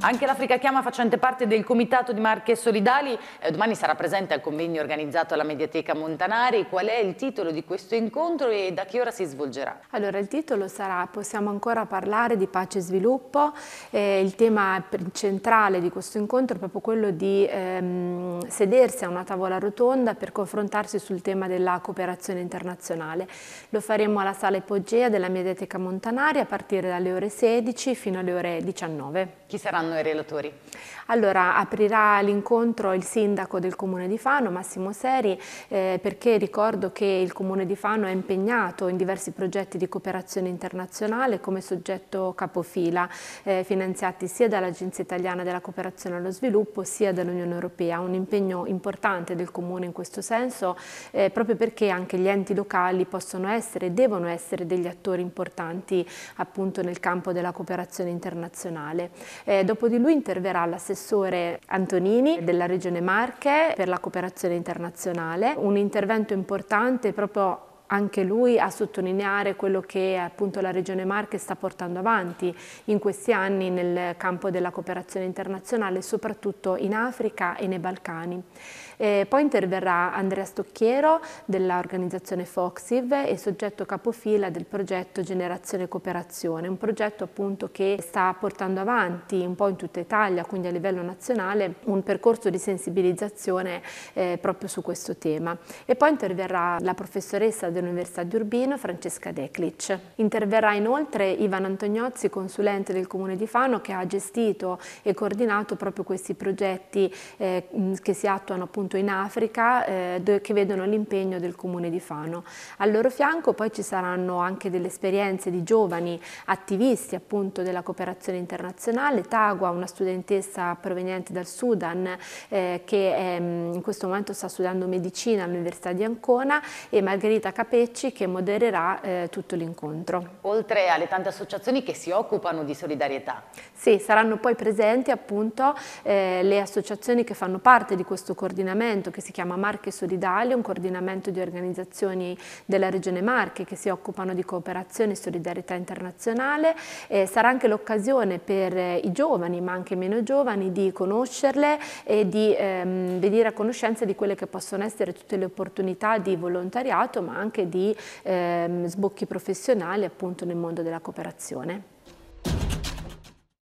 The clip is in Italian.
Anche l'Africa Chiama facente parte del Comitato di Marche Solidali, eh, domani sarà presente al convegno organizzato alla Mediateca Montanari. Qual è il titolo di questo incontro e da che ora si svolgerà? Allora il titolo sarà Possiamo ancora parlare di pace e sviluppo, eh, il tema centrale di questo incontro è proprio quello di ehm, sedersi a una tavola rotonda per confrontarsi sul tema della cooperazione internazionale. Lo faremo alla sala Ipogea della Mediateca Montanari a partire dalle ore 16 fino alle ore 19. Chi saranno Fano relatori? Allora, aprirà l'incontro il sindaco del comune di Fano, Massimo Seri, eh, perché ricordo che il comune di Fano è impegnato in diversi progetti di cooperazione internazionale come soggetto capofila, eh, finanziati sia dall'Agenzia Italiana della Cooperazione allo Sviluppo sia dall'Unione Europea. Un impegno importante del comune in questo senso, eh, proprio perché anche gli enti locali possono essere e devono essere degli attori importanti appunto nel campo della cooperazione internazionale. Eh, Dopo di lui interverrà l'assessore Antonini della Regione Marche per la cooperazione internazionale, un intervento importante proprio anche lui a sottolineare quello che appunto la Regione Marche sta portando avanti in questi anni nel campo della cooperazione internazionale, soprattutto in Africa e nei Balcani. E eh, poi interverrà Andrea Stocchiero dell'organizzazione Foxiv e soggetto capofila del progetto Generazione Cooperazione, un progetto appunto che sta portando avanti un po' in tutta Italia, quindi a livello nazionale, un percorso di sensibilizzazione eh, proprio su questo tema. E poi interverrà la professoressa del dell'Università di Urbino, Francesca Declic. Interverrà inoltre Ivan Antoniozzi, consulente del Comune di Fano, che ha gestito e coordinato proprio questi progetti eh, che si attuano appunto in Africa, eh, che vedono l'impegno del Comune di Fano. Al loro fianco poi ci saranno anche delle esperienze di giovani attivisti appunto della cooperazione internazionale, Tagua, una studentessa proveniente dal Sudan eh, che è, eh, in questo momento sta studiando medicina all'Università di Ancona e Margherita Capitano Capecci che modererà eh, tutto l'incontro. Oltre alle tante associazioni che si occupano di solidarietà. Sì, saranno poi presenti appunto eh, le associazioni che fanno parte di questo coordinamento che si chiama Marche Solidali, un coordinamento di organizzazioni della Regione Marche che si occupano di cooperazione e solidarietà internazionale. Eh, sarà anche l'occasione per eh, i giovani, ma anche meno giovani, di conoscerle e di ehm, venire a conoscenza di quelle che possono essere tutte le opportunità di volontariato, ma anche anche di ehm, sbocchi professionali appunto nel mondo della cooperazione.